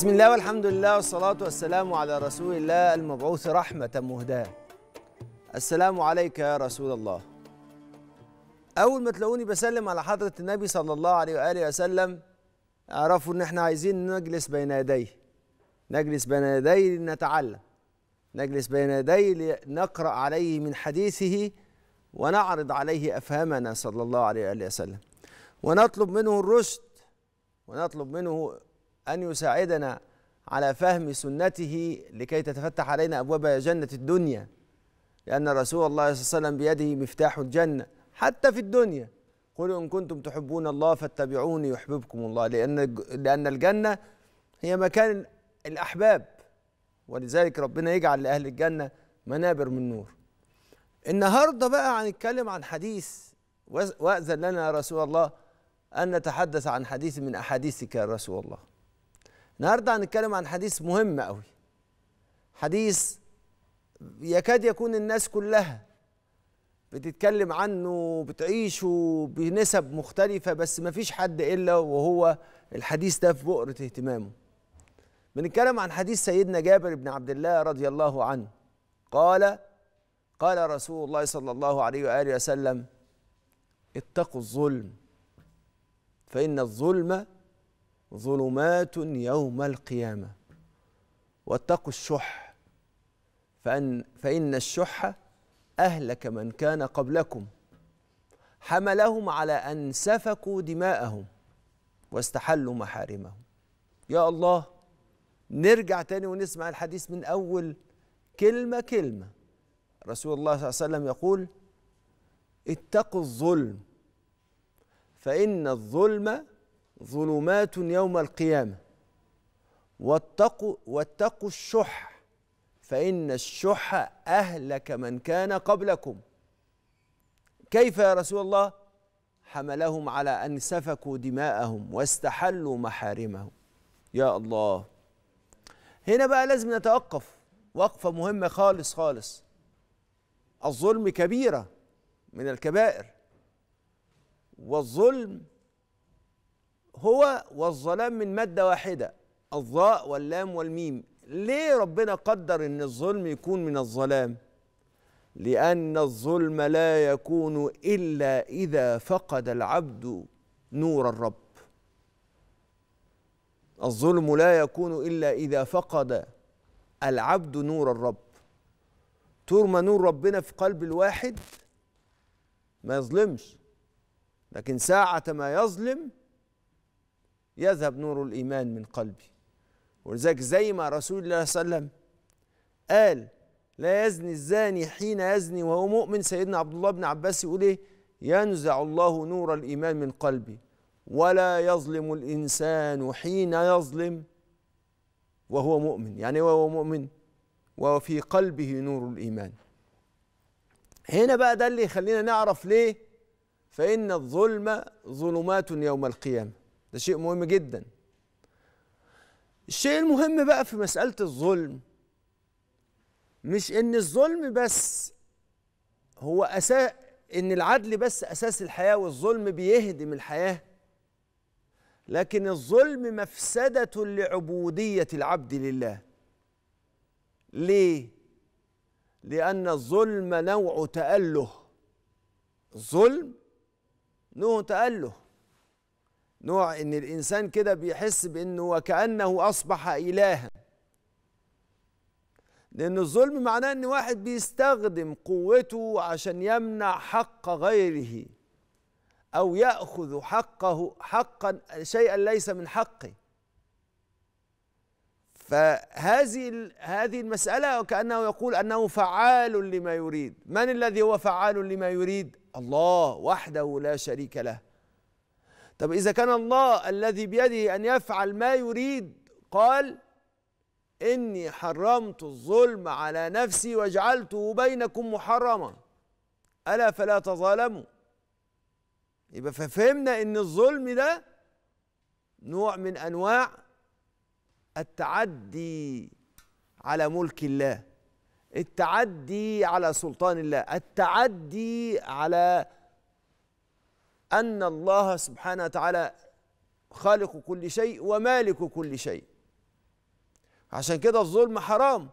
بسم الله والحمد لله والصلاة والسلام على رسول الله المبعوث رحمة مهداة السلام عليك يا رسول الله أول ما تلاقوني بسلم على حضرة النبي صلى الله عليه وآله وسلم اعرفوا إن إحنا عايزين نجلس بين يديه نجلس بين يديه لنتعلم نجلس بين يديه لنقرأ عليه من حديثه ونعرض عليه أفهامنا صلى الله عليه وآله وسلم ونطلب منه الرشد ونطلب منه أن يساعدنا على فهم سنته لكي تتفتح علينا أبواب جنة الدنيا لأن رسول الله صلى الله عليه وسلم بيده مفتاح الجنة حتى في الدنيا قل إن كنتم تحبون الله فاتبعوني يحببكم الله لأن لأن الجنة هي مكان الأحباب ولذلك ربنا يجعل لأهل الجنة منابر من نور النهارده بقى هنتكلم عن حديث وأذن لنا يا رسول الله أن نتحدث عن حديث من أحاديثك يا رسول الله النهارده هنتكلم عن حديث مهم قوي حديث يكاد يكون الناس كلها بتتكلم عنه بتعيشه بنسب مختلفة بس مفيش حد إلا وهو الحديث ده في بؤرة اهتمامه بنتكلم عن حديث سيدنا جابر بن عبد الله رضي الله عنه قال قال رسول الله صلى الله عليه وآله وسلم اتقوا الظلم فإن الظلم ظلمات يوم القيامة واتقوا الشح فأن فإن الشح أهلك من كان قبلكم حملهم على أن سفكوا دماءهم واستحلوا محارمهم يا الله نرجع تاني ونسمع الحديث من أول كلمة كلمة رسول الله صلى الله عليه وسلم يقول اتقوا الظلم فإن الظلم ظلمات يوم القيامة واتقوا واتقوا الشح فإن الشح أهلك من كان قبلكم كيف يا رسول الله حملهم على أن سفكوا دماءهم واستحلوا محارمهم يا الله هنا بقى لازم نتوقف وقفة مهمة خالص خالص الظلم كبيرة من الكبائر والظلم هو والظلام من مادة واحدة الظاء واللام والميم ليه ربنا قدر ان الظلم يكون من الظلام لان الظلم لا يكون الا اذا فقد العبد نور الرب الظلم لا يكون الا اذا فقد العبد نور الرب طول ما نور ربنا في قلب الواحد ما يظلمش لكن ساعة ما يظلم يذهب نور الإيمان من قلبي ولذلك زي ما رسول الله صلى الله عليه وسلم قال لا يزني الزاني حين يزني وهو مؤمن سيدنا عبد الله بن عباس يقول ايه ينزع الله نور الإيمان من قلبي ولا يظلم الإنسان حين يظلم وهو مؤمن يعني وهو مؤمن وفي قلبه نور الإيمان هنا بقى ده اللي يخلينا نعرف ليه فإن الظلم ظلمات يوم القيامة ده شيء مهم جدا الشيء المهم بقى في مسألة الظلم مش ان الظلم بس هو أساس ان العدل بس أساس الحياة والظلم بيهدم الحياة لكن الظلم مفسدة لعبودية العبد لله ليه؟ لأن الظلم نوع تأله الظلم نوع تأله نوع ان الانسان كده بيحس بانه وكانه اصبح الها لان الظلم معناه ان واحد بيستخدم قوته عشان يمنع حق غيره او ياخذ حقه حقا شيئا ليس من حقه فهذه هذه المساله وكانه يقول انه فعال لما يريد من الذي هو فعال لما يريد الله وحده لا شريك له طب إذا كان الله الذي بيده أن يفعل ما يريد قال إني حرمت الظلم على نفسي وجعلته بينكم محرما ألا فلا تظالموا يبقى ففهمنا إن الظلم ده نوع من أنواع التعدي على ملك الله التعدي على سلطان الله التعدي على أن الله سبحانه وتعالى خالق كل شيء ومالك كل شيء عشان كده الظلم حرام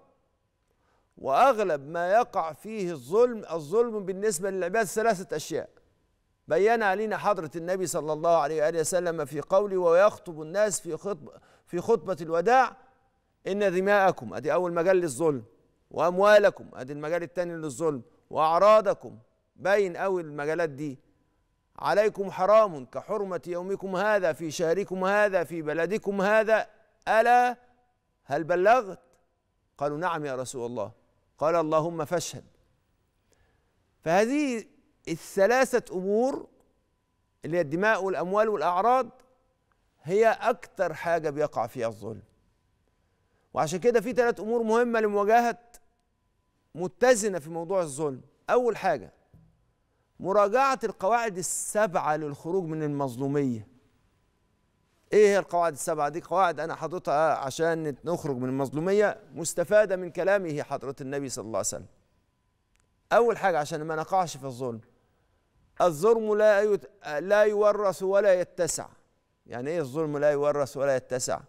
وأغلب ما يقع فيه الظلم الظلم بالنسبة للعباد ثلاثة أشياء بين علينا حضرة النبي صلى الله عليه وآله وسلم في قوله ويخطب الناس في خطبة في خطبة الوداع إن دماءكم أدي أول مجال للظلم وأموالكم أدي المجال الثاني للظلم وأعراضكم باين أوي المجالات دي عليكم حرام كحرمة يومكم هذا في شهركم هذا في بلدكم هذا ألا هل بلغت؟ قالوا نعم يا رسول الله قال اللهم فاشهد فهذه الثلاثة أمور اللي هي الدماء والأموال والأعراض هي أكثر حاجة بيقع فيها الظلم وعشان كده في ثلاث أمور مهمة لمواجهة متزنة في موضوع الظلم أول حاجة مراجعة القواعد السبعة للخروج من المظلومية ايه هي القواعد السبعة دي قواعد انا حاططها عشان نخرج من المظلومية مستفادة من كلامه حضرة النبي صلى الله عليه وسلم اول حاجة عشان ما نقعش في الظلم الظلم لا يت... لا يورث ولا يتسع يعني ايه الظلم لا يورث ولا يتسع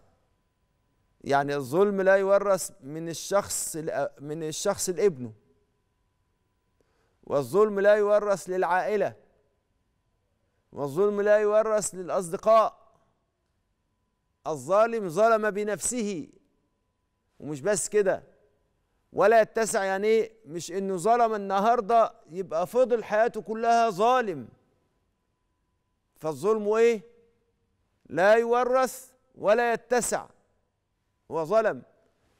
يعني الظلم لا يورث من الشخص من الشخص لابنه والظلم لا يورث للعائلة والظلم لا يورث للأصدقاء الظالم ظلم بنفسه ومش بس كده ولا يتسع يعني ايه مش انه ظلم النهارده يبقى فضل حياته كلها ظالم فالظلم ايه لا يورث ولا يتسع هو ظلم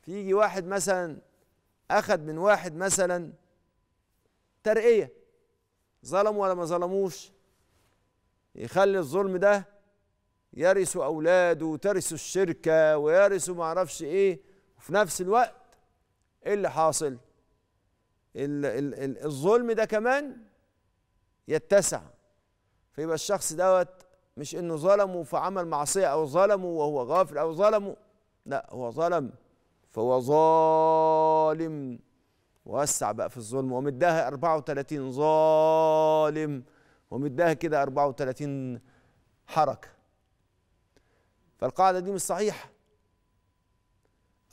فيجي واحد مثلا اخذ من واحد مثلا ترقيه ظلموا ولا ما ظلموش يخلي الظلم ده يرث اولاده وترث الشركه ويرث ما اعرفش ايه وفي نفس الوقت ايه اللي حاصل الـ الـ الـ الظلم ده كمان يتسع فيبقى الشخص دوت مش انه ظلمه فعمل معصيه او ظلمه وهو غافل او ظلمه لا هو ظلم فهو ظالم ووسع بقى في الظلم ومداها 34 ظالم ومداها كده 34 حركة فالقاعدة دي مش صحيحة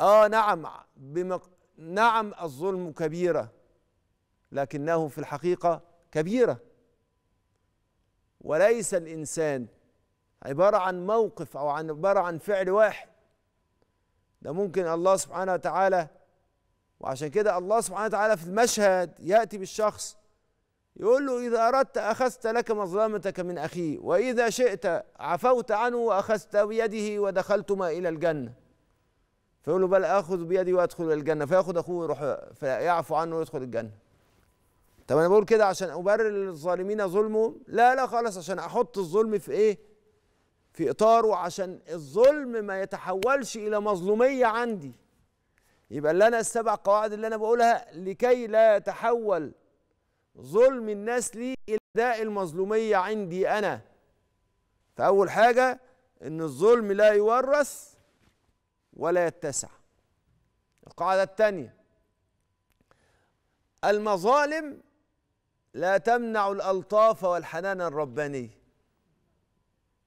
آه نعم بمق... نعم الظلم كبيرة لكنه في الحقيقة كبيرة وليس الإنسان عبارة عن موقف أو عن عبارة عن فعل واحد ده ممكن الله سبحانه وتعالى وعشان كده الله سبحانه وتعالى في المشهد يأتي بالشخص يقول له إذا أردت أخذت لك مظلمتك من أخيه وإذا شئت عفوت عنه وأخذت بيده ودخلتما إلى الجنة فيقول له بل آخذ بيدي وأدخل إلى الجنة فياخذ أخوه ويروح فيعفو عنه ويدخل الجنة طب أنا بقول كده عشان أبرر للظالمين ظلمهم لا لا خالص عشان أحط الظلم في إيه في إطاره عشان الظلم ما يتحولش إلى مظلومية عندي يبقى لنا السبع قواعد اللي انا بقولها لكي لا يتحول ظلم الناس لي الى داء المظلوميه عندي انا فاول حاجه ان الظلم لا يورث ولا يتسع القاعده الثانيه المظالم لا تمنع الالطاف والحنان الرباني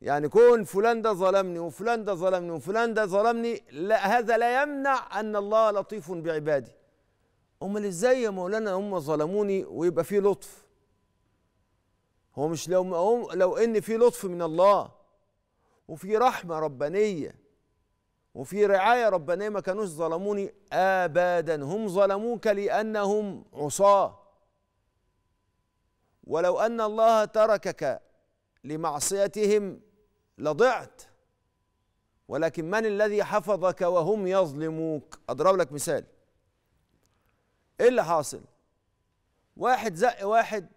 يعني كون فلان ده ظلمني وفلان ده ظلمني وفلان ده ظلمني لا هذا لا يمنع ان الله لطيف بعباده امال ازاي يا مولانا هم ظلموني ويبقى في لطف هو مش لو لو ان في لطف من الله وفي رحمه ربانيه وفي رعايه ربانيه ما كانوش ظلموني ابدا هم ظلموك لانهم عصاه ولو ان الله تركك لمعصيتهم لضعت ولكن من الذي حفظك وهم يظلموك اضرب لك مثال ايه اللي حاصل واحد زق واحد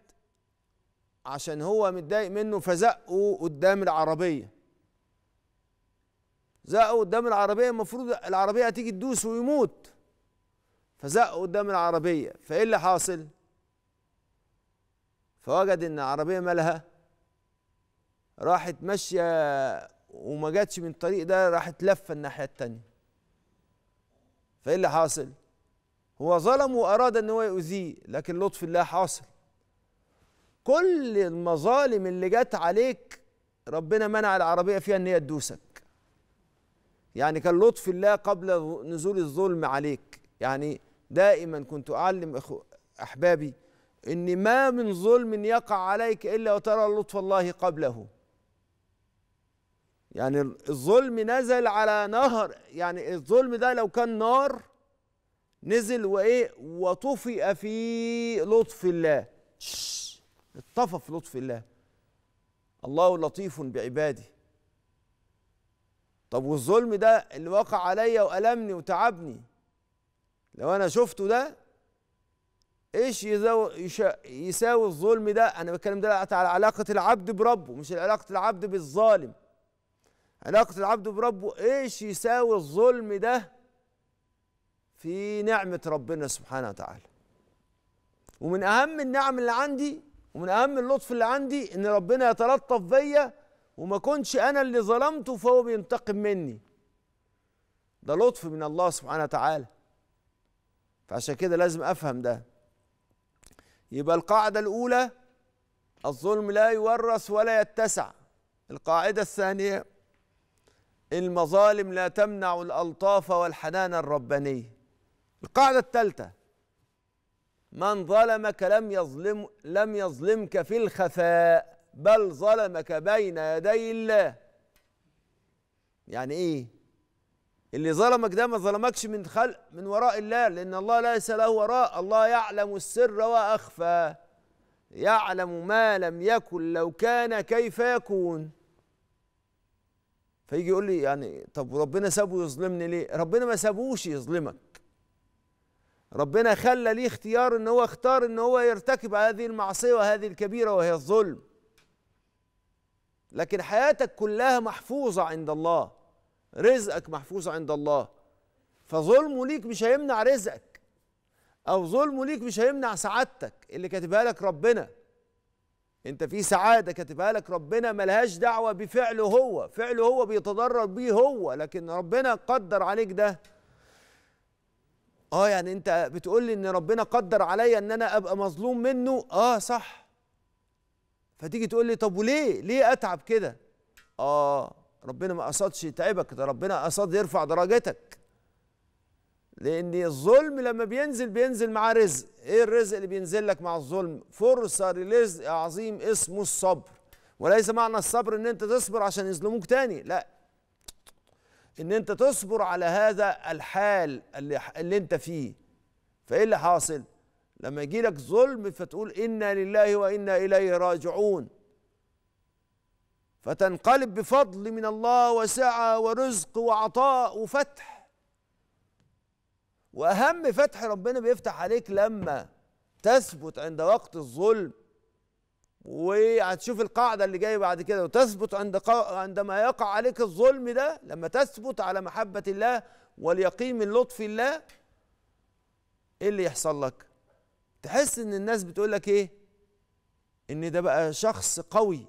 عشان هو متضايق منه فزقه قدام العربيه زقه قدام العربيه المفروض العربيه هتيجي تدوس ويموت فزقه قدام العربيه فايه اللي حاصل فوجد ان العربيه مالها راحت ماشيه وما جاتش من الطريق ده راحت لفه الناحيه التانيه فايه اللي حاصل هو ظلم واراد ان هو يؤذيه لكن لطف الله حاصل كل المظالم اللي جت عليك ربنا منع العربيه فيها ان هي تدوسك يعني كان لطف الله قبل نزول الظلم عليك يعني دائما كنت اعلم أخو احبابي ان ما من ظلم يقع عليك الا وترى لطف الله قبله يعني الظلم نزل على نهر يعني الظلم ده لو كان نار نزل وايه وطفئ في لطف الله اطفى في لطف الله الله لطيف بعباده طب والظلم ده اللي وقع عليا وألمني وتعبني لو أنا شفته ده ايش يساوي, الظلم ده انا بتكلم ده على علاقه العبد بربه مش علاقه العبد بالظالم علاقة العبد بربه ايش يساوي الظلم ده في نعمة ربنا سبحانه وتعالى ومن أهم النعم اللي عندي ومن أهم اللطف اللي عندي إن ربنا يتلطف بيا وما كنتش أنا اللي ظلمته فهو بينتقم مني ده لطف من الله سبحانه وتعالى فعشان كده لازم أفهم ده يبقى القاعدة الأولى الظلم لا يورث ولا يتسع القاعدة الثانية المظالم لا تمنع الألطاف والحنان الرباني القاعدة الثالثة من ظلمك لم يظلم لم يظلمك في الخفاء بل ظلمك بين يدي الله يعني ايه اللي ظلمك ده ما ظلمكش من خلق من وراء الله لأن الله ليس له وراء الله يعلم السر وأخفى يعلم ما لم يكن لو كان كيف يكون فيجي يقول لي يعني طب ربنا سابه يظلمني ليه ربنا ما سابوش يظلمك ربنا خلى ليه اختيار ان هو اختار ان هو يرتكب هذه المعصيه وهذه الكبيره وهي الظلم لكن حياتك كلها محفوظه عند الله رزقك محفوظ عند الله فظلمه ليك مش هيمنع رزقك او ظلمه ليك مش هيمنع سعادتك اللي كاتبها لك ربنا انت في سعادة كاتبها لك ربنا ملهاش دعوة بفعله هو فعله هو بيتضرر بيه هو لكن ربنا قدر عليك ده اه يعني انت بتقول لي ان ربنا قدر عليا ان انا ابقى مظلوم منه اه صح فتيجي تقول لي طب وليه ليه اتعب كده اه ربنا ما قصدش يتعبك ده ربنا قصد يرفع درجتك لان الظلم لما بينزل بينزل معاه رزق ايه الرزق اللي بينزل لك مع الظلم فرصه لرزق عظيم اسمه الصبر وليس معنى الصبر ان انت تصبر عشان يظلموك تاني لا ان انت تصبر على هذا الحال اللي, اللي انت فيه فايه اللي حاصل لما يجي لك ظلم فتقول انا لله وانا اليه راجعون فتنقلب بفضل من الله وسعه ورزق وعطاء وفتح واهم فتح ربنا بيفتح عليك لما تثبت عند وقت الظلم وهتشوف القاعده اللي جايه بعد كده وتثبت عند قا... عندما يقع عليك الظلم ده لما تثبت على محبه الله واليقين من لطف الله ايه اللي يحصل لك تحس ان الناس بتقول لك ايه ان ده بقى شخص قوي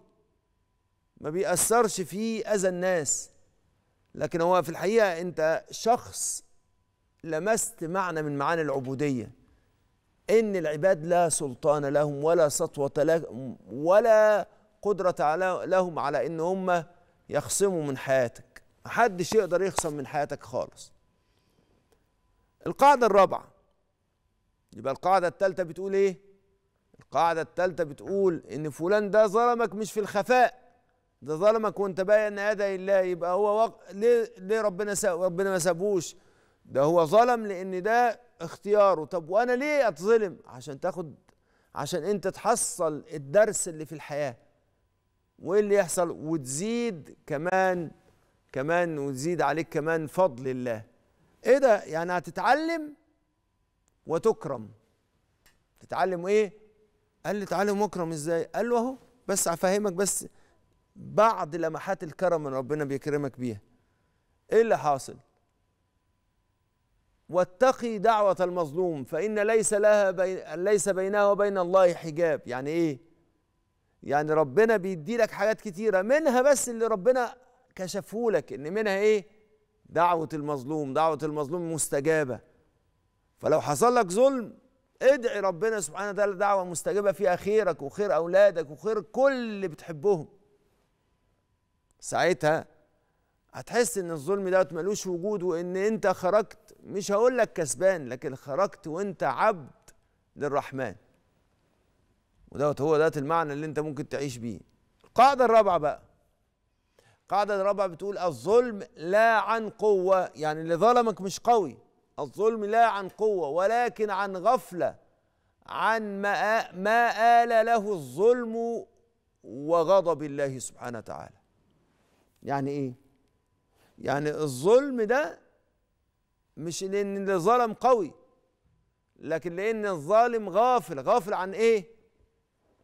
ما بيأثرش في اذى الناس لكن هو في الحقيقه انت شخص لمست معنى من معاني العبودية إن العباد لا سلطان لهم ولا سطوة لهم ولا قدرة لهم على إن هم يخصموا من حياتك محدش يقدر يخصم من حياتك خالص القاعدة الرابعة يبقى القاعدة الثالثة بتقول إيه؟ القاعدة الثالثة بتقول إن فلان ده ظلمك مش في الخفاء ده ظلمك وأنت باين إن هذا الله يبقى هو وق... ليه ليه ربنا سا... ربنا ما سابوش ده هو ظلم لان ده اختياره طب وانا ليه اتظلم عشان تاخد عشان انت تحصل الدرس اللي في الحياه وايه اللي يحصل وتزيد كمان كمان وتزيد عليك كمان فضل الله ايه ده يعني هتتعلم وتكرم تتعلم ايه قال لي تعلم واكرم ازاي قال له اهو بس افهمك بس بعض لمحات الكرم اللي ربنا بيكرمك بيها ايه اللي حاصل واتقي دعوة المظلوم فإن ليس لها بين ليس بينها وبين الله حجاب يعني إيه؟ يعني ربنا بيدي لك حاجات كتيرة منها بس اللي ربنا كشفه لك إن منها إيه؟ دعوة المظلوم دعوة المظلوم مستجابة فلو حصل لك ظلم ادعي ربنا سبحانه وتعالى دعوة مستجابة فيها خيرك وخير أولادك وخير كل اللي بتحبهم ساعتها هتحس ان الظلم ده ملوش وجود وان انت خرجت مش هقول لك كسبان لكن خرجت وانت عبد للرحمن ودوت هو ده المعنى اللي انت ممكن تعيش بيه القاعدة الرابعة بقى القاعدة الرابعة بتقول الظلم لا عن قوة يعني اللي ظلمك مش قوي الظلم لا عن قوة ولكن عن غفلة عن ما ما آل له الظلم وغضب الله سبحانه وتعالى يعني ايه يعني الظلم ده مش لان اللي ظلم قوي لكن لان الظالم غافل غافل عن ايه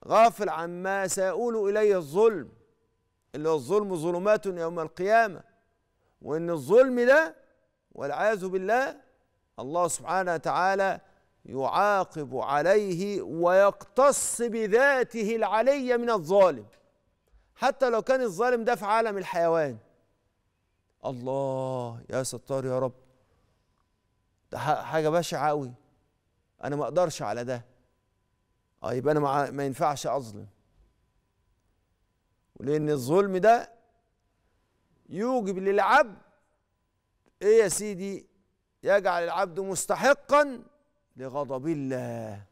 غافل عن ما سيؤول اليه الظلم اللي هو الظلم ظلمات يوم القيامه وان الظلم ده والعياذ بالله الله سبحانه وتعالى يعاقب عليه ويقتص بذاته العليه من الظالم حتى لو كان الظالم ده في عالم الحيوان الله يا ستار يا رب ده حاجه بشعه قوي انا ما اقدرش على ده اه يبقى انا ما, ما ينفعش اظلم ولان الظلم ده يوجب للعبد ايه يا سيدي يجعل العبد مستحقا لغضب الله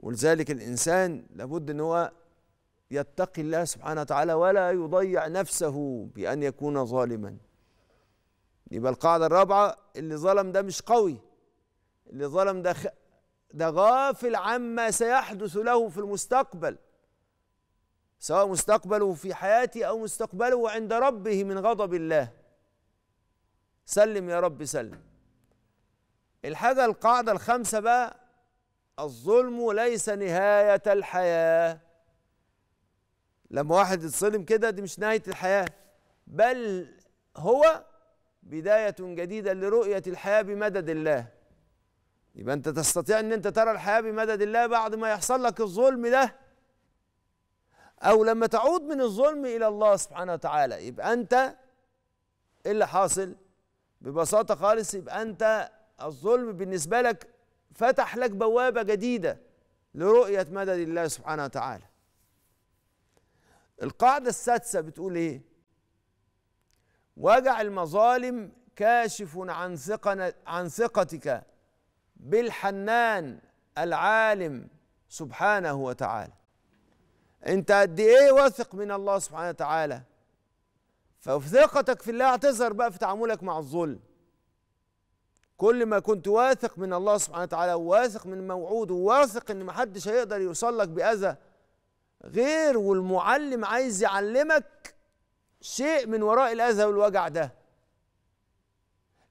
ولذلك الانسان لابد ان هو يتقي الله سبحانه وتعالى ولا يضيع نفسه بان يكون ظالما يبقى القاعدة الرابعة اللي ظلم ده مش قوي اللي ظلم ده خ... ده غافل عما سيحدث له في المستقبل سواء مستقبله في حياتي أو مستقبله عند ربه من غضب الله سلم يا رب سلم الحاجة القاعدة الخامسة بقى الظلم ليس نهاية الحياة لما واحد يتظلم كده دي مش نهاية الحياة بل هو بداية جديدة لرؤية الحياة بمدد الله يبقى أنت تستطيع أن أنت ترى الحياة بمدد الله بعد ما يحصل لك الظلم ده أو لما تعود من الظلم إلى الله سبحانه وتعالى يبقى أنت إيه اللي حاصل ببساطة خالص يبقى أنت الظلم بالنسبة لك فتح لك بوابة جديدة لرؤية مدد الله سبحانه وتعالى القاعدة السادسة بتقول إيه وجع المظالم كاشف عن ثقنا عن ثقتك بالحنان العالم سبحانه وتعالى انت قد ايه واثق من الله سبحانه وتعالى فثقتك في الله هتظهر بقى في تعاملك مع الظلم كل ما كنت واثق من الله سبحانه وتعالى وواثق من موعوده وواثق ان محدش هيقدر يوصل لك باذى غير والمعلم عايز يعلمك شيء من وراء الأذى والوجع ده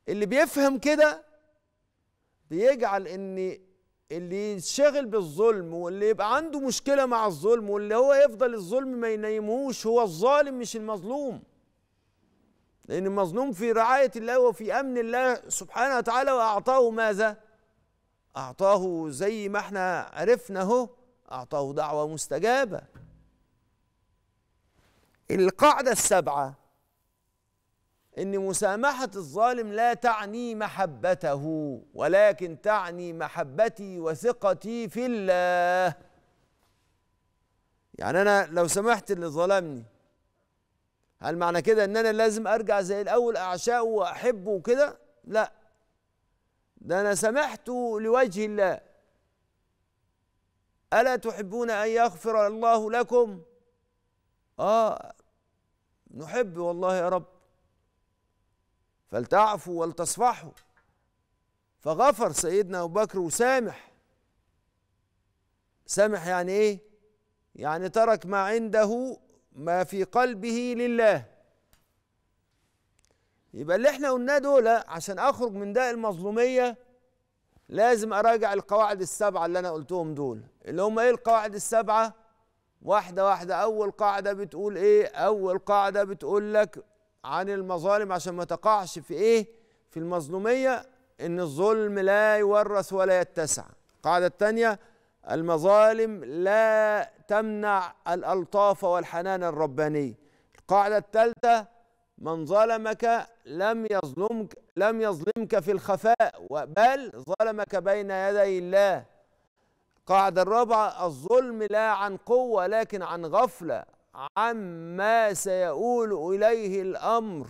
اللي بيفهم كده بيجعل ان اللي ينشغل بالظلم واللي يبقى عنده مشكلة مع الظلم واللي هو يفضل الظلم ما ينيمهوش هو الظالم مش المظلوم لأن المظلوم في رعاية الله وفي أمن الله سبحانه وتعالى وأعطاه ماذا؟ أعطاه زي ما احنا عرفنا أهو أعطاه دعوة مستجابة القاعدة السبعة إن مسامحة الظالم لا تعني محبته ولكن تعني محبتي وثقتي في الله يعني أنا لو سمحت اللي ظلمني هل معنى كده إن أنا لازم أرجع زي الأول أعشاه وأحبه وكده؟ لا ده أنا سمحته لوجه الله ألا تحبون أن يغفر الله لكم؟ آه نحب والله يا رب فلتعفوا ولتصفحوا فغفر سيدنا أبو بكر وسامح سامح يعني إيه؟ يعني ترك ما عنده ما في قلبه لله يبقى اللي احنا قلناه دول عشان اخرج من داء المظلوميه لازم اراجع القواعد السبعه اللي انا قلتهم دول اللي هم ايه القواعد السبعه واحدة واحدة أول قاعدة بتقول إيه أول قاعدة بتقول لك عن المظالم عشان ما تقعش في إيه في المظلومية إن الظلم لا يورث ولا يتسع القاعدة الثانية المظالم لا تمنع الألطاف والحنان الرباني القاعدة الثالثة من ظلمك لم يظلمك لم يظلمك في الخفاء بل ظلمك بين يدي الله قاعدة الرابعة الظلم لا عن قوة لكن عن غفلة عما سيؤول إليه الأمر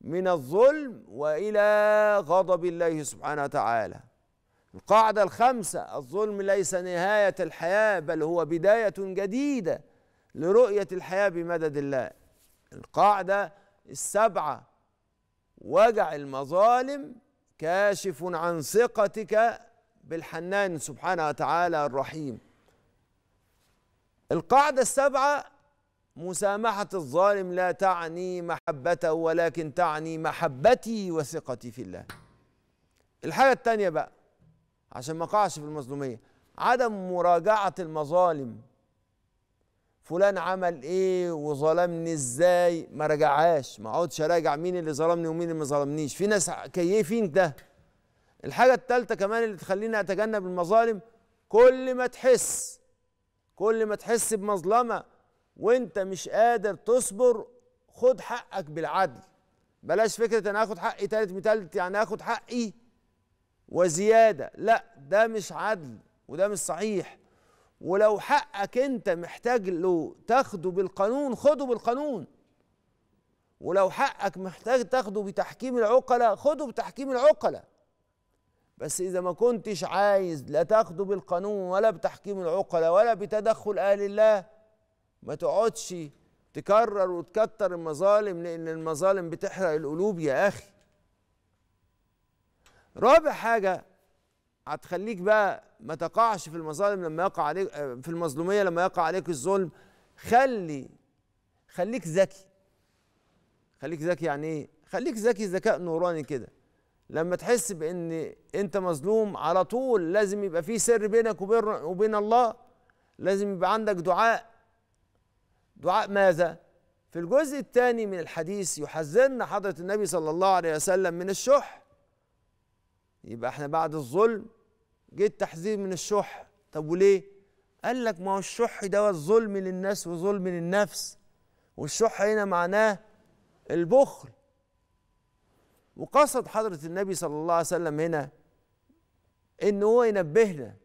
من الظلم وإلى غضب الله سبحانه وتعالى القاعدة الخامسة الظلم ليس نهاية الحياة بل هو بداية جديدة لرؤية الحياة بمدد الله القاعدة السبعة وجع المظالم كاشف عن ثقتك بالحنان سبحانه وتعالى الرحيم القاعدة السبعة مسامحة الظالم لا تعني محبته ولكن تعني محبتي وثقتي في الله الحاجة الثانية بقى عشان ما اقعش في المظلومية عدم مراجعة المظالم فلان عمل ايه وظلمني ازاي ما رجعاش ما اقعدش اراجع مين اللي ظلمني ومين اللي ما ظلمنيش في ناس كيفين ده الحاجه الثالثه كمان اللي تخليني اتجنب المظالم كل ما تحس كل ما تحس بمظلمه وانت مش قادر تصبر خد حقك بالعدل بلاش فكره انا هاخد حقي تالت متالت يعني هاخد حقي وزياده لا ده مش عدل وده مش صحيح ولو حقك انت محتاج له تاخده بالقانون خده بالقانون ولو حقك محتاج تاخده بتحكيم العقلاء خده بتحكيم العقلاء بس إذا ما كنتش عايز لا تاخده بالقانون ولا بتحكيم العقلاء ولا بتدخل أهل الله ما تقعدش تكرر وتكتر المظالم لأن المظالم بتحرق القلوب يا أخي رابع حاجة هتخليك بقى ما تقعش في المظالم لما يقع عليك في المظلومية لما يقع عليك الظلم خلي خليك ذكي خليك ذكي يعني ايه؟ خليك ذكي ذكاء نوراني كده لما تحس بان انت مظلوم على طول لازم يبقى في سر بينك وبين وبين الله لازم يبقى عندك دعاء دعاء ماذا في الجزء الثاني من الحديث يحذرنا حضره النبي صلى الله عليه وسلم من الشح يبقى احنا بعد الظلم جه التحذير من الشح طب وليه قال لك ما هو الشح دوت ظلم للناس وظلم للنفس والشح هنا معناه البخل وقصد حضرة النبي صلى الله عليه وسلم هنا إن هو ينبهنا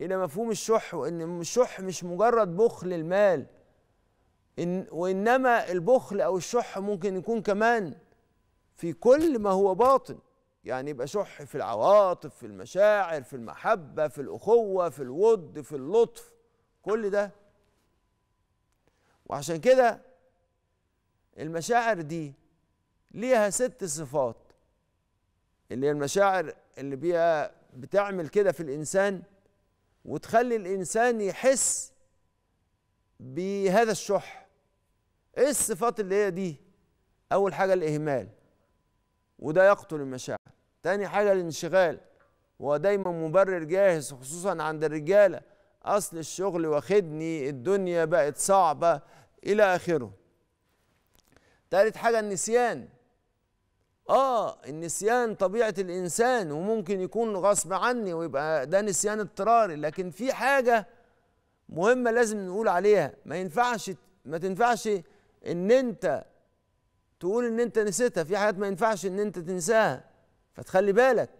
إلى مفهوم الشح وإن الشح مش مجرد بخل المال إن وإنما البخل أو الشح ممكن يكون كمان في كل ما هو باطن يعني يبقى شح في العواطف في المشاعر في المحبة في الأخوة في الود في اللطف كل ده وعشان كده المشاعر دي ليها ست صفات اللي هي المشاعر اللي بيها بتعمل كده في الانسان وتخلي الانسان يحس بهذا الشح ايه الصفات اللي هي دي اول حاجه الاهمال وده يقتل المشاعر تاني حاجه الانشغال هو دايما مبرر جاهز خصوصا عند الرجاله اصل الشغل واخدني الدنيا بقت صعبه الى اخره تالت حاجه النسيان اه النسيان طبيعه الانسان وممكن يكون غصب عني ويبقى ده نسيان اضطراري لكن في حاجه مهمه لازم نقول عليها ما ينفعش ما تنفعش ان انت تقول ان انت نسيتها في حاجات ما ينفعش ان انت تنساها فتخلي بالك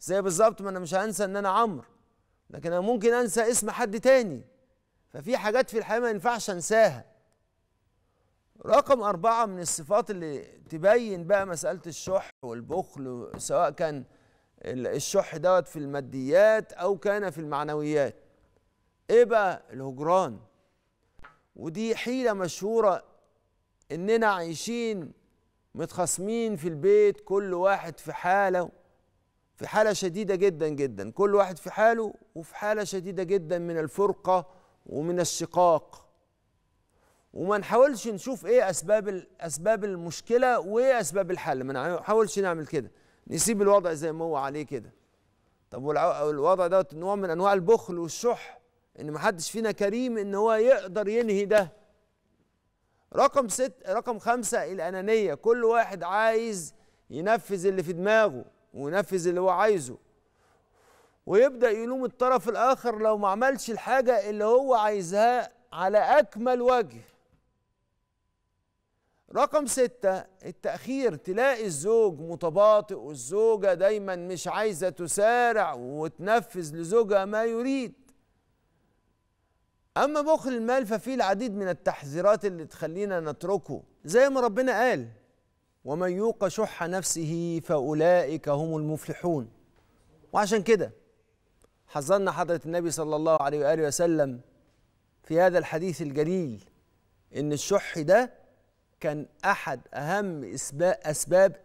زي بالظبط ما انا مش هنسى ان انا عمرو لكن انا ممكن انسى اسم حد تاني ففي حاجات في الحياه ما ينفعش انساها رقم أربعة من الصفات اللي تبين بقى مسألة الشح والبخل سواء كان الشح دوت في الماديات أو كان في المعنويات إيه بقى الهجران ودي حيلة مشهورة إننا عايشين متخاصمين في البيت كل واحد في حاله في حالة شديدة جدا جدا كل واحد في حاله وفي حالة شديدة جدا من الفرقة ومن الشقاق وما نحاولش نشوف ايه اسباب اسباب المشكله وايه اسباب الحل ما نحاولش نعمل كده نسيب الوضع زي ما هو عليه كده طب والوضع ده نوع من انواع البخل والشح ان ما حدش فينا كريم ان هو يقدر ينهي ده رقم ست رقم خمسة الأنانية كل واحد عايز ينفذ اللي في دماغه وينفذ اللي هو عايزه ويبدأ يلوم الطرف الآخر لو ما عملش الحاجة اللي هو عايزها على أكمل وجه رقم ستة التأخير تلاقي الزوج متباطئ والزوجة دايما مش عايزة تسارع وتنفذ لزوجها ما يريد أما بخل المال ففيه العديد من التحذيرات اللي تخلينا نتركه زي ما ربنا قال ومن يوق شح نفسه فأولئك هم المفلحون وعشان كده حذرنا حضرة النبي صلى الله عليه وآله وسلم في هذا الحديث الجليل إن الشح ده كان احد اهم اسباب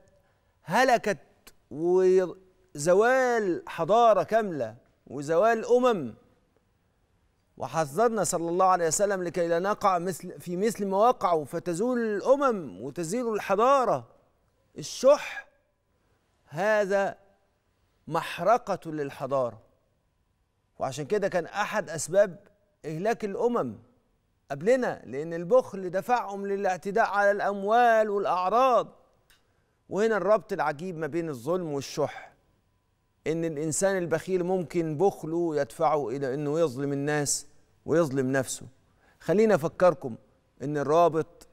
هلكت وزوال حضاره كامله وزوال امم وحذرنا صلى الله عليه وسلم لكي لا نقع مثل في مثل ما وقعوا فتزول الامم وتزيل الحضاره الشح هذا محرقه للحضاره وعشان كده كان احد اسباب اهلاك الامم قبلنا لأن البخل دفعهم للاعتداء على الأموال والأعراض وهنا الربط العجيب ما بين الظلم والشح إن الإنسان البخيل ممكن بخله يدفعه إلى إنه يظلم الناس ويظلم نفسه خلينا أفكركم إن الرابط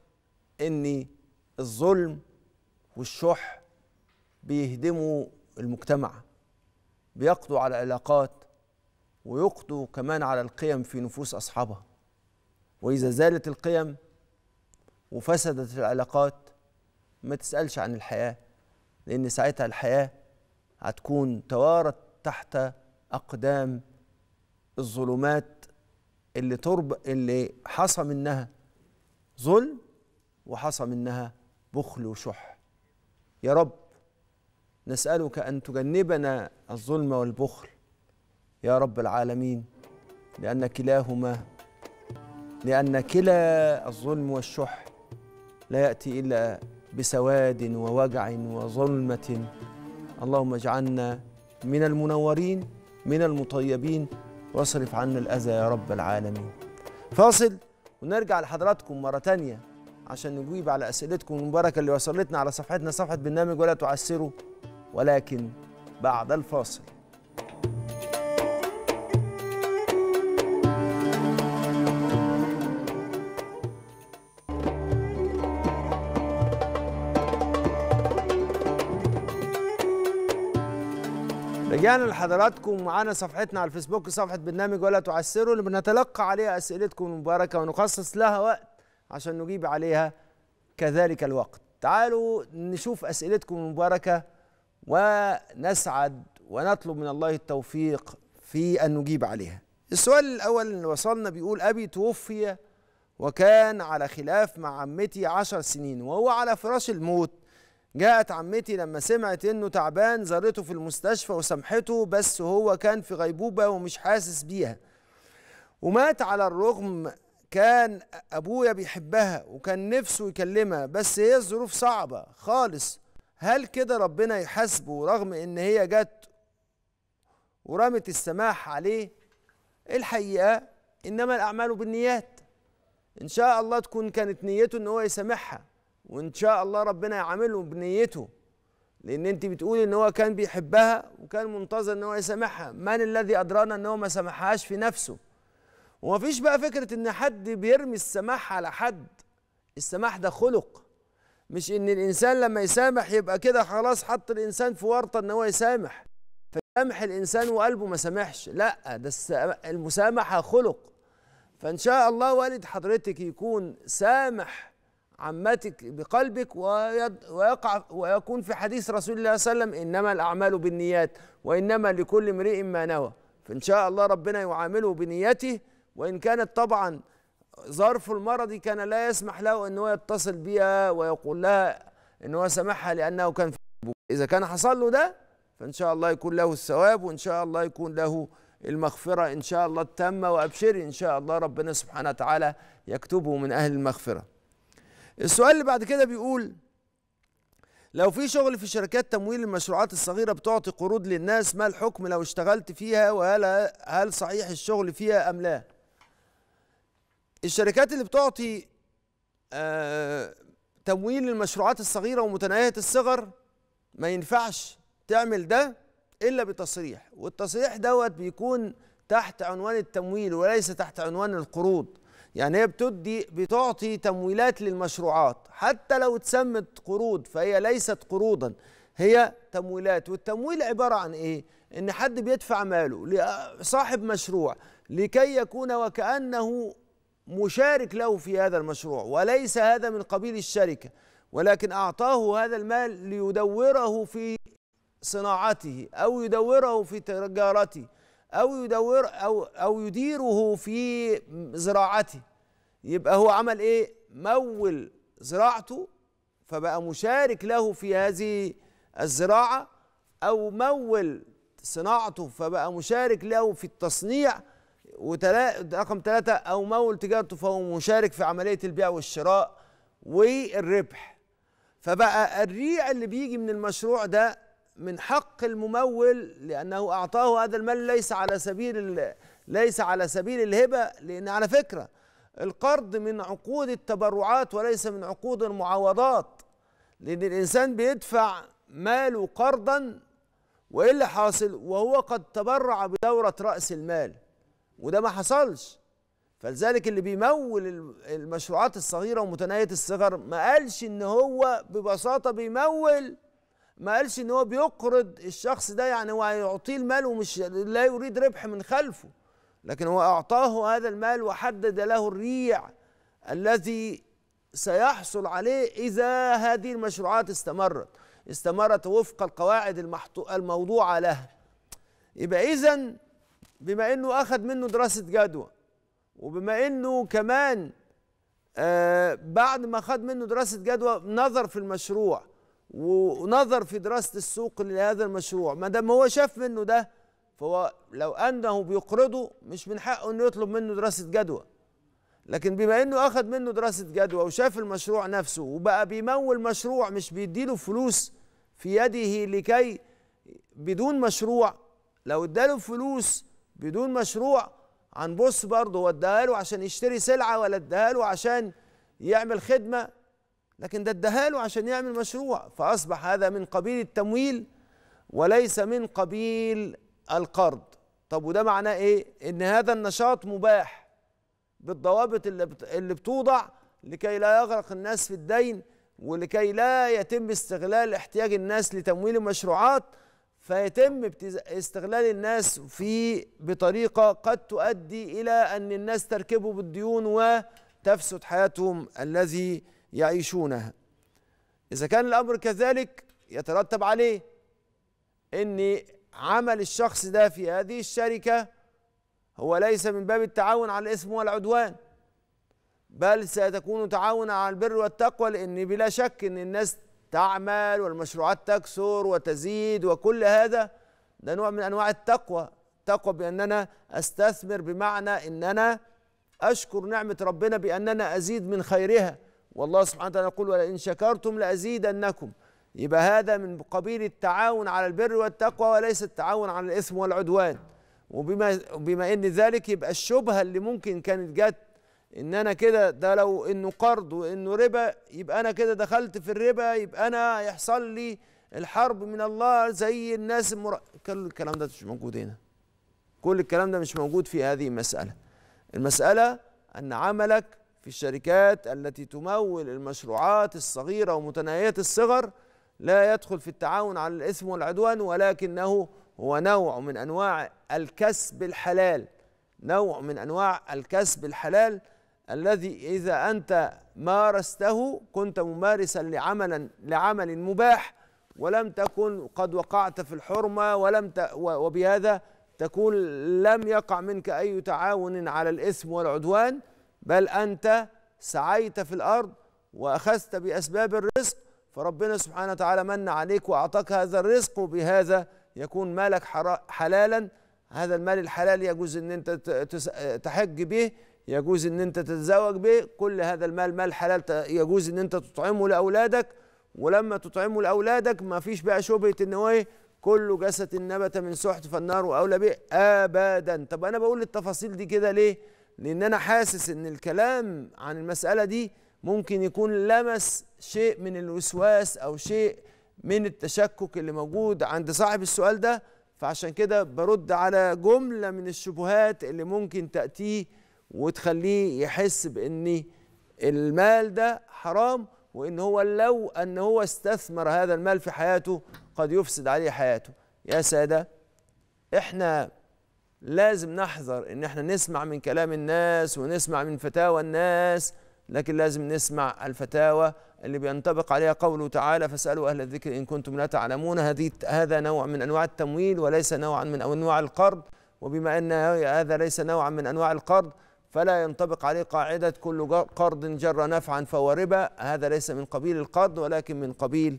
إن الظلم والشح بيهدموا المجتمع بيقضوا على العلاقات ويقضوا كمان على القيم في نفوس أصحابها وإذا زالت القيم وفسدت العلاقات ما تسألش عن الحياة لأن ساعتها الحياة هتكون توارت تحت أقدام الظلمات اللي ترب اللي حصى منها ظلم وحصى منها بخل وشح يا رب نسألك أن تجنبنا الظلم والبخل يا رب العالمين لأن كلاهما لأن كلا الظلم والشح لا يأتي إلا بسواد ووجع وظلمة اللهم اجعلنا من المنورين من المطيبين واصرف عنا الأذى يا رب العالمين فاصل ونرجع لحضراتكم مرة تانية عشان نجيب على أسئلتكم المباركة اللي وصلتنا على صفحتنا صفحة برنامج ولا تعسروا ولكن بعد الفاصل رجعنا لحضراتكم معانا صفحتنا على الفيسبوك صفحه برنامج ولا تعسروا اللي بنتلقى عليها اسئلتكم المباركه ونخصص لها وقت عشان نجيب عليها كذلك الوقت تعالوا نشوف اسئلتكم المباركه ونسعد ونطلب من الله التوفيق في ان نجيب عليها السؤال الاول اللي وصلنا بيقول ابي توفي وكان على خلاف مع عمتي عشر سنين وهو على فراش الموت جاءت عمتي لما سمعت انه تعبان زارته في المستشفى وسامحته بس هو كان في غيبوبه ومش حاسس بيها ومات على الرغم كان ابويا بيحبها وكان نفسه يكلمها بس هي الظروف صعبه خالص هل كده ربنا يحاسبه رغم ان هي جت ورمت السماح عليه الحقيقه انما الاعمال بالنيات ان شاء الله تكون كانت نيته ان هو يسامحها وان شاء الله ربنا يعاملهم بنيته لان انت بتقولي ان هو كان بيحبها وكان منتظر ان هو يسامحها من الذي ادرانا ان هو ما سامحهاش في نفسه ومفيش بقى فكره ان حد بيرمي السماح على حد السماح ده خلق مش ان الانسان لما يسامح يبقى كده خلاص حط الانسان في ورطه ان هو يسامح فسامح الانسان وقلبه ما سامحش لا ده المسامحه خلق فان شاء الله والد حضرتك يكون سامح عمتك بقلبك ويقع ويكون في حديث رسول الله صلى الله عليه وسلم انما الاعمال بالنيات وانما لكل امرئ ما نوى فان شاء الله ربنا يعامله بنيته وان كانت طبعا ظرف المرض كان لا يسمح له ان هو يتصل بها ويقول لها ان هو سامحها لانه كان في اذا كان حصل له ده فان شاء الله يكون له الثواب وان شاء الله يكون له المغفره ان شاء الله التامه وابشري ان شاء الله ربنا سبحانه وتعالى يكتبه من اهل المغفره السؤال اللي بعد كده بيقول لو في شغل في شركات تمويل المشروعات الصغيرة بتعطي قروض للناس ما الحكم لو اشتغلت فيها وهل هل صحيح الشغل فيها أم لا الشركات اللي بتعطي آه تمويل للمشروعات الصغيرة ومتناهية الصغر ما ينفعش تعمل ده إلا بتصريح والتصريح دوت بيكون تحت عنوان التمويل وليس تحت عنوان القروض يعني هي بتدي بتعطي تمويلات للمشروعات حتى لو اتسمت قروض فهي ليست قروضا هي تمويلات والتمويل عبارة عن إيه؟ إن حد بيدفع ماله لصاحب مشروع لكي يكون وكأنه مشارك له في هذا المشروع وليس هذا من قبيل الشركة ولكن أعطاه هذا المال ليدوره في صناعته أو يدوره في تجارته أو يدور أو أو يديره في زراعته يبقى هو عمل ايه مول زراعته فبقى مشارك له في هذه الزراعه او مول صناعته فبقى مشارك له في التصنيع رقم ثلاثة أو مول تجارته فهو مشارك في عملية البيع والشراء والربح فبقى الريع اللي بيجي من المشروع ده من حق الممول لأنه أعطاه هذا المال ليس على سبيل ليس على سبيل الهبة لأن على فكرة القرض من عقود التبرعات وليس من عقود المعاوضات لأن الإنسان بيدفع ماله قرضا وإيه اللي حاصل وهو قد تبرع بدورة رأس المال وده ما حصلش فلذلك اللي بيمول المشروعات الصغيرة ومتناهية الصغر ما قالش إن هو ببساطة بيمول ما قالش إن هو بيقرض الشخص ده يعني هو هيعطيه المال ومش لا يريد ربح من خلفه لكن هو أعطاه هذا المال وحدد له الريع الذي سيحصل عليه إذا هذه المشروعات استمرت استمرت وفق القواعد الموضوعة لها يبقى إذا بما أنه أخذ منه دراسة جدوى وبما أنه كمان آه بعد ما خد منه دراسة جدوى نظر في المشروع ونظر في دراسة السوق لهذا المشروع ما دام هو شاف منه ده فهو لو انه بيقرضه مش من حقه انه يطلب منه دراسه جدوى لكن بما انه اخذ منه دراسه جدوى وشاف المشروع نفسه وبقى بيمول مشروع مش بيديله فلوس في يده لكي بدون مشروع لو اداله فلوس بدون مشروع هنبص برضه هو اداها له عشان يشتري سلعه ولا اداها له عشان يعمل خدمه لكن ده اداها له عشان يعمل مشروع فاصبح هذا من قبيل التمويل وليس من قبيل القرض طب وده معناه ايه ان هذا النشاط مباح بالضوابط اللي بتوضع لكي لا يغرق الناس في الدين ولكي لا يتم استغلال احتياج الناس لتمويل المشروعات فيتم استغلال الناس في بطريقه قد تؤدي الى ان الناس تركبوا بالديون وتفسد حياتهم الذي يعيشونها. اذا كان الامر كذلك يترتب عليه ان عمل الشخص ده في هذه الشركة هو ليس من باب التعاون على الإثم والعدوان بل ستكون تعاون على البر والتقوى لأن بلا شك أن الناس تعمل والمشروعات تكثر وتزيد وكل هذا ده نوع من أنواع التقوى التقوى بأننا أستثمر بمعنى أننا أشكر نعمة ربنا بأننا أزيد من خيرها والله سبحانه وتعالى يقول ولئن شكرتم لأزيدنكم يبقى هذا من قبيل التعاون على البر والتقوى وليس التعاون على الإثم والعدوان وبما بما ان ذلك يبقى الشبهه اللي ممكن كانت جت ان انا كده ده لو انه قرض وانه ربا يبقى انا كده دخلت في الربا يبقى انا يحصل لي الحرب من الله زي الناس المر... كل الكلام ده مش موجود هنا كل الكلام ده مش موجود في هذه المساله المساله ان عملك في الشركات التي تمول المشروعات الصغيره ومتناهيه الصغر لا يدخل في التعاون على الإثم والعدوان ولكنه هو نوع من أنواع الكسب الحلال نوع من أنواع الكسب الحلال الذي إذا أنت مارسته كنت ممارسا لعملا لعمل مباح ولم تكن قد وقعت في الحرمة ولم ت وبهذا تكون لم يقع منك أي تعاون على الإثم والعدوان بل أنت سعيت في الأرض وأخذت بأسباب الرزق فربنا سبحانه وتعالى من عليك وأعطاك هذا الرزق وبهذا يكون مالك حلالا هذا المال الحلال يجوز ان انت تحج به يجوز ان انت تتزوج به كل هذا المال مال حلال يجوز ان انت تطعمه لاولادك ولما تطعمه لاولادك ما فيش بقى شبهه ان هو ايه كل جسد نبت من سحت فالنار اولى به ابدا طب انا بقول التفاصيل دي كده ليه لان انا حاسس ان الكلام عن المساله دي ممكن يكون لمس شيء من الوسواس او شيء من التشكك اللي موجود عند صاحب السؤال ده فعشان كده برد على جمله من الشبهات اللي ممكن تاتيه وتخليه يحس بان المال ده حرام وان هو لو ان هو استثمر هذا المال في حياته قد يفسد عليه حياته يا ساده احنا لازم نحذر ان احنا نسمع من كلام الناس ونسمع من فتاوى الناس لكن لازم نسمع الفتاوى اللي بينطبق عليها قوله تعالى فاسألوا أهل الذكر إن كنتم لا تعلمون هذه هذا نوع من أنواع التمويل وليس نوعا من أنواع القرض وبما أن هذا ليس نوعا من أنواع القرض فلا ينطبق عليه قاعدة كل قرض جر نفعا فهو ربا هذا ليس من قبيل القرض ولكن من قبيل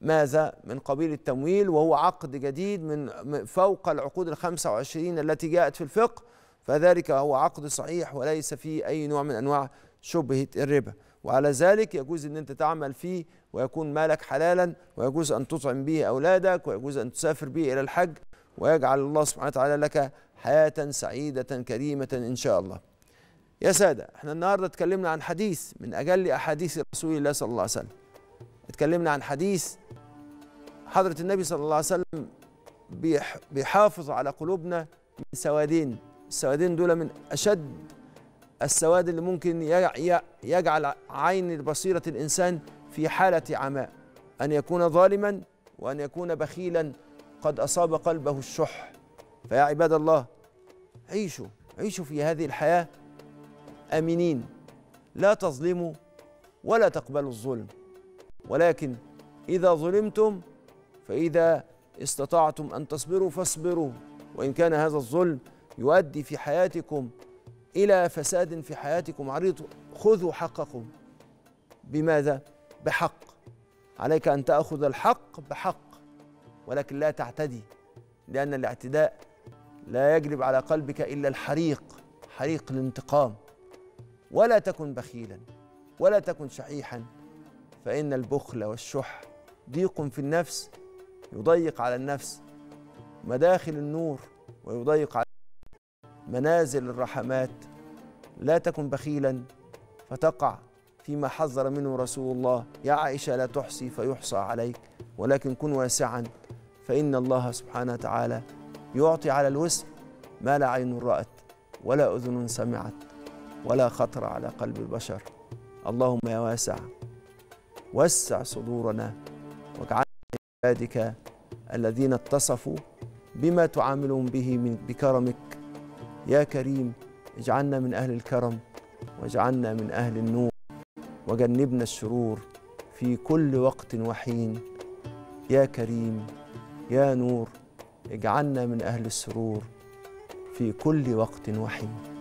ماذا؟ من قبيل التمويل وهو عقد جديد من فوق العقود ال 25 التي جاءت في الفقه فذلك هو عقد صحيح وليس فيه أي نوع من أنواع شبهة الربا وعلى ذلك يجوز أن أنت تعمل فيه ويكون مالك حلالا ويجوز أن تطعم به أولادك ويجوز أن تسافر به إلى الحج ويجعل الله سبحانه وتعالى لك حياة سعيدة كريمة إن شاء الله يا سادة احنا النهاردة اتكلمنا عن حديث من أجل أحاديث رسول الله صلى الله عليه وسلم اتكلمنا عن حديث حضرة النبي صلى الله عليه وسلم بيحافظ على قلوبنا من سوادين السوادين دول من أشد السواد اللي ممكن يجعل عين بصيرة الإنسان في حالة عماء أن يكون ظالما وأن يكون بخيلا قد أصاب قلبه الشح فيا عباد الله عيشوا عيشوا في هذه الحياة آمنين لا تظلموا ولا تقبلوا الظلم ولكن إذا ظلمتم فإذا استطعتم أن تصبروا فاصبروا وإن كان هذا الظلم يؤدي في حياتكم إلى فساد في حياتكم عريض خذوا حقكم بماذا؟ بحق عليك أن تأخذ الحق بحق ولكن لا تعتدي لأن الاعتداء لا يجلب على قلبك إلا الحريق حريق الانتقام ولا تكن بخيلا ولا تكن شحيحا فإن البخل والشح ضيق في النفس يضيق على النفس مداخل النور ويضيق على منازل الرحمات لا تكن بخيلا فتقع فيما حذر منه رسول الله يا عائشة لا تحصي فيحصى عليك ولكن كن واسعا فإن الله سبحانه وتعالى يعطي على الوسع ما لا عين رأت ولا أذن سمعت ولا خطر على قلب البشر اللهم يا واسع وسع صدورنا واجعلنا عبادك الذين اتصفوا بما تعاملهم به من بكرمك يا كريم اجعلنا من أهل الكرم واجعلنا من أهل النور وجنبنا الشرور في كل وقت وحين يا كريم يا نور اجعلنا من أهل السرور في كل وقت وحين